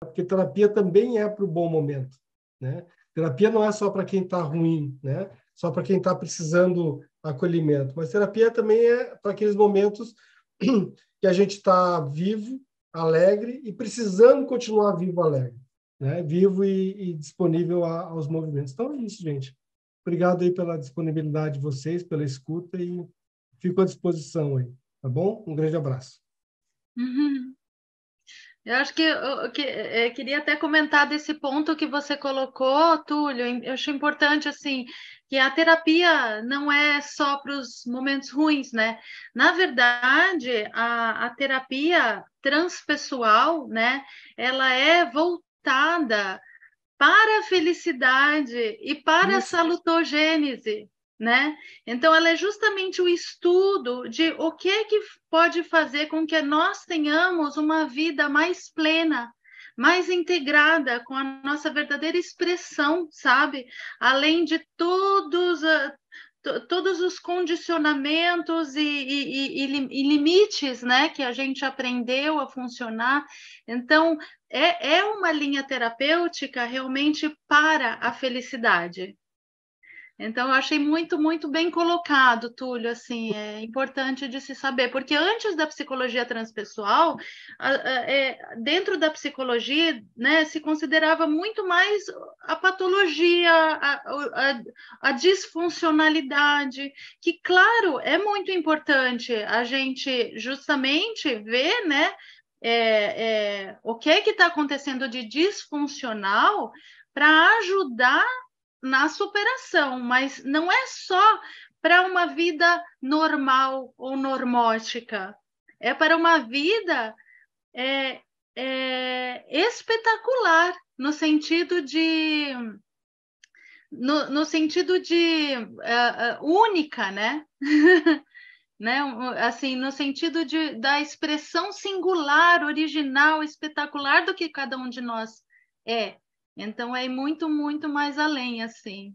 porque terapia também é para o bom momento, né? Terapia não é só para quem está ruim, né? Só para quem está precisando acolhimento, mas terapia também é para aqueles momentos que a gente está vivo, alegre e precisando continuar vivo, alegre, né? Vivo e, e disponível a, aos movimentos. Então é isso, gente. Obrigado aí pela disponibilidade de vocês, pela escuta e fico à disposição aí, tá bom? Um grande abraço. Uhum. Eu acho que eu, que, é, eu queria até comentar desse ponto que você colocou, Túlio. Eu acho importante assim que a terapia não é só para os momentos ruins, né? Na verdade, a, a terapia transpessoal, né? Ela é voltada para a felicidade e para Isso. a salutogênese, né? Então, ela é justamente o estudo de o que é que pode fazer com que nós tenhamos uma vida mais plena, mais integrada com a nossa verdadeira expressão, sabe? Além de todos ah, todos os condicionamentos e, e, e, e, limites né, que a gente aprendeu a funcionar. Então, é, é uma linha terapêutica realmente para a felicidade, então, eu achei muito, muito bem colocado, Túlio, assim, é importante de se saber, porque antes da psicologia transpessoal, a, a, é, dentro da psicologia, né, se considerava muito mais a patologia, a, a, disfuncionalidade, que, claro, é muito importante a gente justamente ver, né, é, é, o que é que está acontecendo de disfuncional para ajudar na superação, mas não é só para uma vida normal ou normótica, é para uma vida é, é, espetacular no sentido de no, no sentido de uh, uh, única, né? né? Assim, no sentido de, da expressão singular, original, espetacular do que cada um de nós é. Então é muito, muito mais além, assim.